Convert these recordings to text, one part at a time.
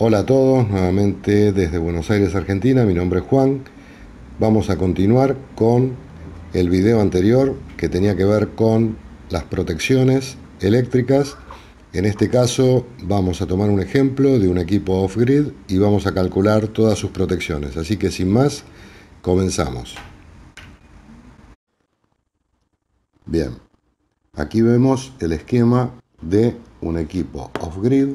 Hola a todos, nuevamente desde Buenos Aires, Argentina, mi nombre es Juan. Vamos a continuar con el video anterior que tenía que ver con las protecciones eléctricas. En este caso vamos a tomar un ejemplo de un equipo off-grid y vamos a calcular todas sus protecciones. Así que sin más, comenzamos. Bien, aquí vemos el esquema de un equipo off-grid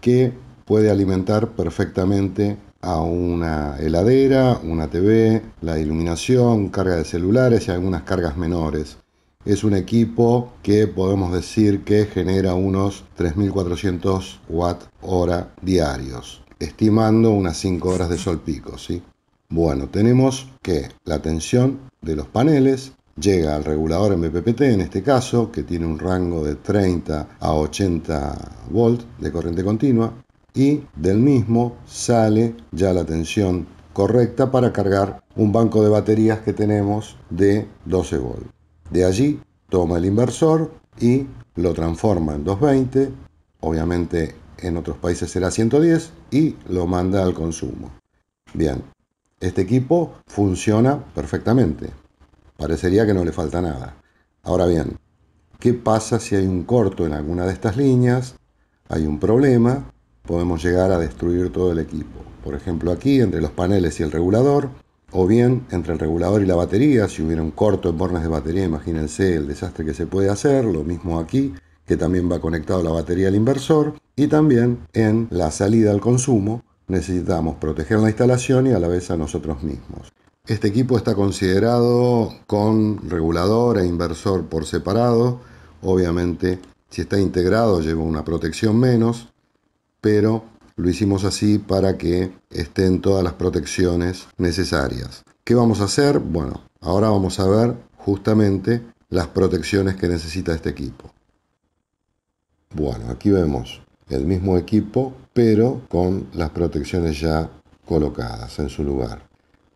que puede alimentar perfectamente a una heladera, una TV, la iluminación, carga de celulares y algunas cargas menores. Es un equipo que podemos decir que genera unos 3.400 Wh hora diarios, estimando unas 5 horas de sol pico. ¿sí? Bueno, tenemos que la tensión de los paneles llega al regulador MPPT en este caso, que tiene un rango de 30 a 80 volts de corriente continua y del mismo sale ya la tensión correcta para cargar un banco de baterías que tenemos de 12 volts. De allí toma el inversor y lo transforma en 220, obviamente en otros países será 110 y lo manda al consumo. Bien, este equipo funciona perfectamente. Parecería que no le falta nada. Ahora bien, ¿qué pasa si hay un corto en alguna de estas líneas? Hay un problema podemos llegar a destruir todo el equipo. Por ejemplo aquí, entre los paneles y el regulador, o bien entre el regulador y la batería, si hubiera un corto en bornes de batería, imagínense el desastre que se puede hacer, lo mismo aquí, que también va conectado la batería al inversor, y también en la salida al consumo, necesitamos proteger la instalación y a la vez a nosotros mismos. Este equipo está considerado con regulador e inversor por separado, obviamente si está integrado lleva una protección menos, pero lo hicimos así para que estén todas las protecciones necesarias. ¿Qué vamos a hacer? Bueno, ahora vamos a ver justamente las protecciones que necesita este equipo. Bueno, aquí vemos el mismo equipo, pero con las protecciones ya colocadas en su lugar.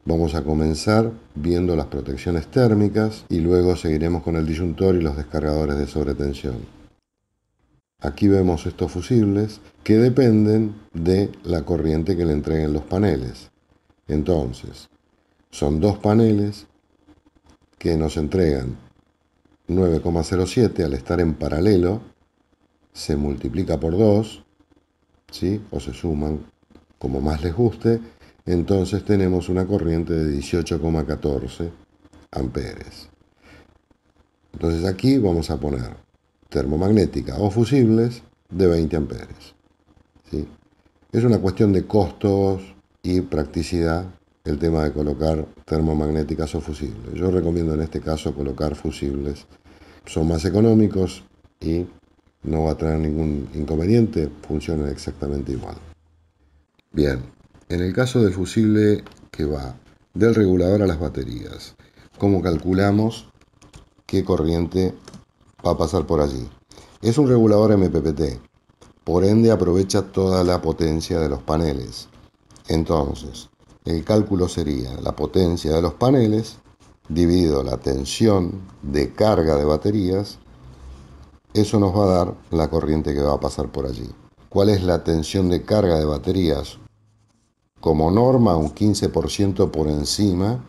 Vamos a comenzar viendo las protecciones térmicas y luego seguiremos con el disyuntor y los descargadores de sobretensión. Aquí vemos estos fusibles que dependen de la corriente que le entreguen los paneles. Entonces, son dos paneles que nos entregan 9,07 al estar en paralelo, se multiplica por 2, ¿sí? o se suman como más les guste, entonces tenemos una corriente de 18,14 amperes. Entonces aquí vamos a poner termomagnética o fusibles de 20 amperes. Es una cuestión de costos y practicidad el tema de colocar termomagnéticas o fusibles. Yo recomiendo en este caso colocar fusibles. Son más económicos y no va a traer ningún inconveniente, funcionan exactamente igual. Bien, en el caso del fusible que va del regulador a las baterías, ¿cómo calculamos qué corriente va a pasar por allí. Es un regulador MPPT, por ende aprovecha toda la potencia de los paneles. Entonces, el cálculo sería la potencia de los paneles dividido la tensión de carga de baterías, eso nos va a dar la corriente que va a pasar por allí. ¿Cuál es la tensión de carga de baterías? Como norma, un 15% por encima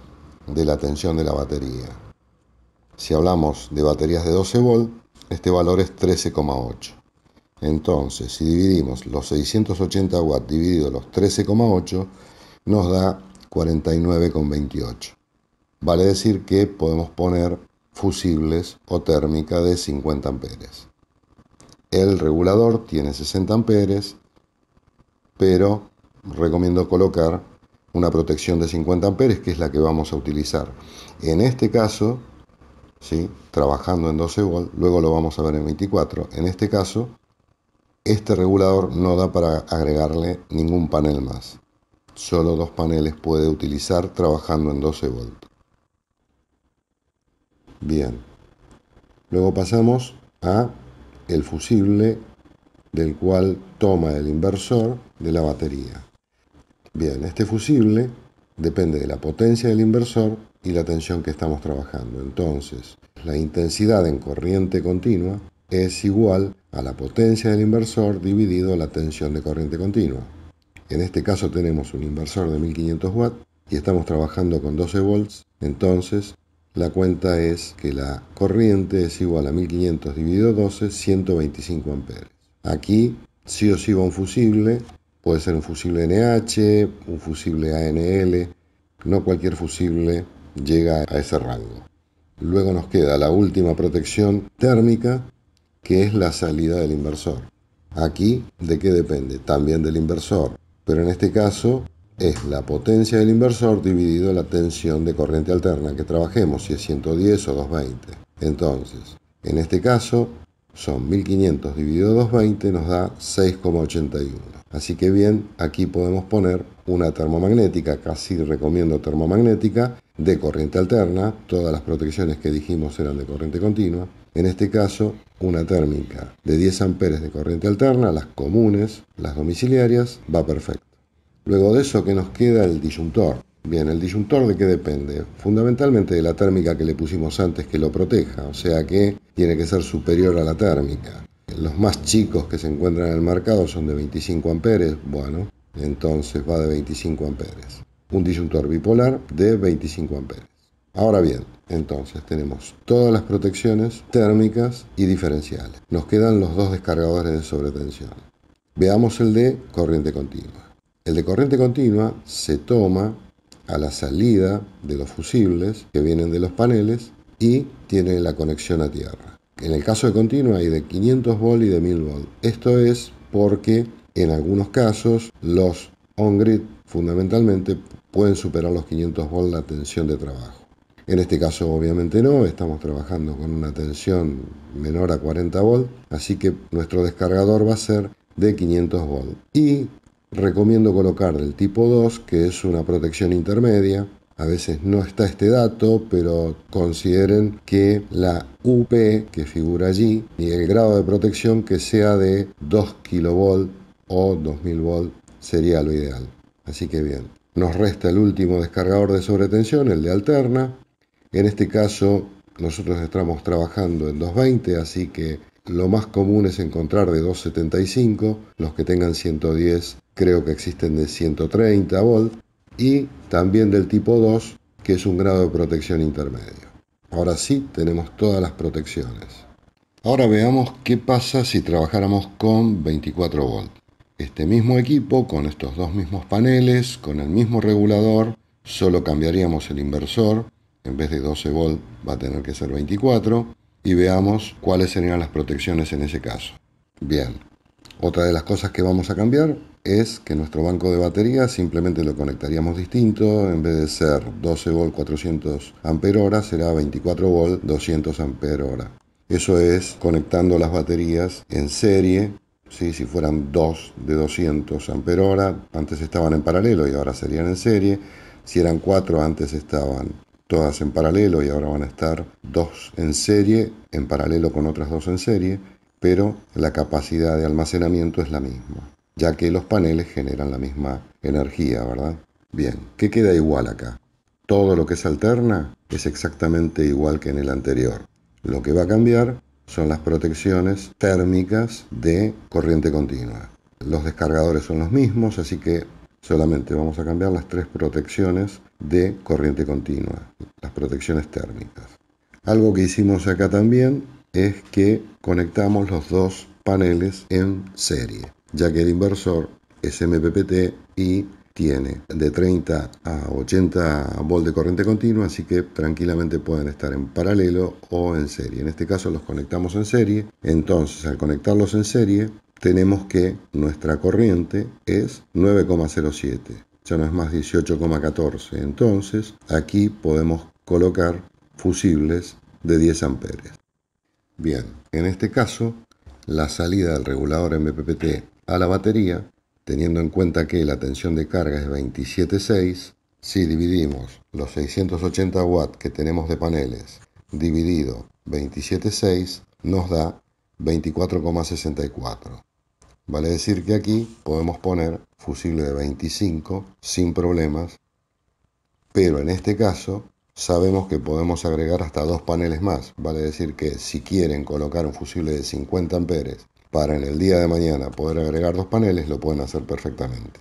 de la tensión de la batería. Si hablamos de baterías de 12 volt, este valor es 13,8. Entonces, si dividimos los 680 watts dividido los 13,8, nos da 49,28. Vale decir que podemos poner fusibles o térmica de 50 amperes. El regulador tiene 60 amperes, pero recomiendo colocar una protección de 50 amperes, que es la que vamos a utilizar. En este caso, ¿sí? trabajando en 12 volts, luego lo vamos a ver en 24. En este caso, este regulador no da para agregarle ningún panel más. Solo dos paneles puede utilizar trabajando en 12 volt Bien. Luego pasamos a el fusible del cual toma el inversor de la batería. Bien, este fusible depende de la potencia del inversor y la tensión que estamos trabajando. Entonces, la intensidad en corriente continua es igual a la potencia del inversor dividido la tensión de corriente continua. En este caso tenemos un inversor de 1500 watts y estamos trabajando con 12 volts, entonces la cuenta es que la corriente es igual a 1500 dividido 12, 125 amperes. Aquí si o sí va un fusible Puede ser un fusible NH, un fusible ANL, no cualquier fusible llega a ese rango. Luego nos queda la última protección térmica, que es la salida del inversor. Aquí, ¿de qué depende? También del inversor, pero en este caso es la potencia del inversor dividido la tensión de corriente alterna que trabajemos, si es 110 o 220. Entonces, en este caso, son 1500 dividido 220 nos da 6,81. Así que bien, aquí podemos poner una termomagnética, casi recomiendo termomagnética, de corriente alterna, todas las protecciones que dijimos eran de corriente continua. En este caso, una térmica de 10 amperes de corriente alterna, las comunes, las domiciliarias, va perfecto. Luego de eso que nos queda el disyuntor. Bien, ¿el disyuntor de qué depende? Fundamentalmente de la térmica que le pusimos antes que lo proteja, o sea que tiene que ser superior a la térmica. Los más chicos que se encuentran en el mercado son de 25 amperes, bueno, entonces va de 25 amperes. Un disyuntor bipolar de 25 amperes. Ahora bien, entonces tenemos todas las protecciones térmicas y diferenciales. Nos quedan los dos descargadores de sobretensión. Veamos el de corriente continua. El de corriente continua se toma a la salida de los fusibles que vienen de los paneles y tiene la conexión a tierra. En el caso de continua hay de 500 volt y de 1000 volt. Esto es porque en algunos casos los on-grid fundamentalmente pueden superar los 500 volt la tensión de trabajo. En este caso obviamente no, estamos trabajando con una tensión menor a 40 volt, así que nuestro descargador va a ser de 500 volt. Y recomiendo colocar del tipo 2, que es una protección intermedia. A veces no está este dato, pero consideren que la UP que figura allí y el grado de protección que sea de 2 kV o 2000 V sería lo ideal. Así que bien, nos resta el último descargador de sobretensión, el de alterna. En este caso nosotros estamos trabajando en 220, así que lo más común es encontrar de 275, los que tengan 110 creo que existen de 130 volt y también del tipo 2 que es un grado de protección intermedio. Ahora sí tenemos todas las protecciones. Ahora veamos qué pasa si trabajáramos con 24 volt. Este mismo equipo, con estos dos mismos paneles, con el mismo regulador, solo cambiaríamos el inversor, en vez de 12 volt va a tener que ser 24, y veamos cuáles serían las protecciones en ese caso. Bien, otra de las cosas que vamos a cambiar es que nuestro banco de baterías simplemente lo conectaríamos distinto, en vez de ser 12 volt 400 Ah será 24 v 200 Ah. Eso es conectando las baterías en serie, ¿sí? si fueran dos de 200 Ah, antes estaban en paralelo y ahora serían en serie, si eran cuatro antes estaban todas en paralelo y ahora van a estar dos en serie, en paralelo con otras dos en serie, pero la capacidad de almacenamiento es la misma, ya que los paneles generan la misma energía, ¿verdad? Bien, ¿qué queda igual acá? Todo lo que se alterna es exactamente igual que en el anterior. Lo que va a cambiar son las protecciones térmicas de corriente continua. Los descargadores son los mismos, así que Solamente vamos a cambiar las tres protecciones de corriente continua, las protecciones térmicas. Algo que hicimos acá también es que conectamos los dos paneles en serie, ya que el inversor es MPPT y tiene de 30 a 80 volt de corriente continua, así que tranquilamente pueden estar en paralelo o en serie. En este caso los conectamos en serie, entonces al conectarlos en serie tenemos que nuestra corriente es 9,07, ya no es más 18,14. Entonces aquí podemos colocar fusibles de 10 amperes. Bien, en este caso, la salida del regulador MPPT a la batería, teniendo en cuenta que la tensión de carga es 27,6, si dividimos los 680 watts que tenemos de paneles dividido 27,6 nos da 24,64. Vale decir que aquí podemos poner fusible de 25 sin problemas, pero en este caso sabemos que podemos agregar hasta dos paneles más. Vale decir que si quieren colocar un fusible de 50 amperes para en el día de mañana poder agregar dos paneles, lo pueden hacer perfectamente.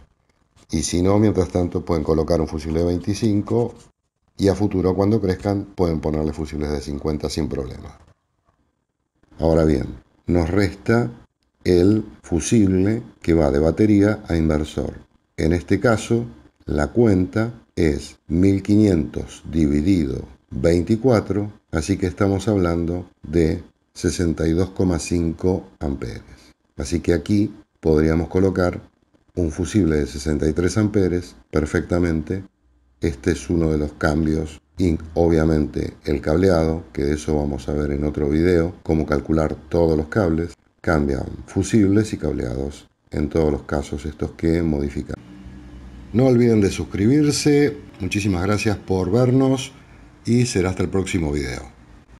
Y si no, mientras tanto pueden colocar un fusible de 25 y a futuro cuando crezcan pueden ponerle fusibles de 50 sin problemas Ahora bien, nos resta el fusible que va de batería a inversor. En este caso, la cuenta es 1500 dividido 24, así que estamos hablando de 62,5 amperes. Así que aquí podríamos colocar un fusible de 63 amperes perfectamente. Este es uno de los cambios y obviamente el cableado, que de eso vamos a ver en otro video, cómo calcular todos los cables cambian fusibles y cableados, en todos los casos estos que modifican. No olviden de suscribirse, muchísimas gracias por vernos y será hasta el próximo video.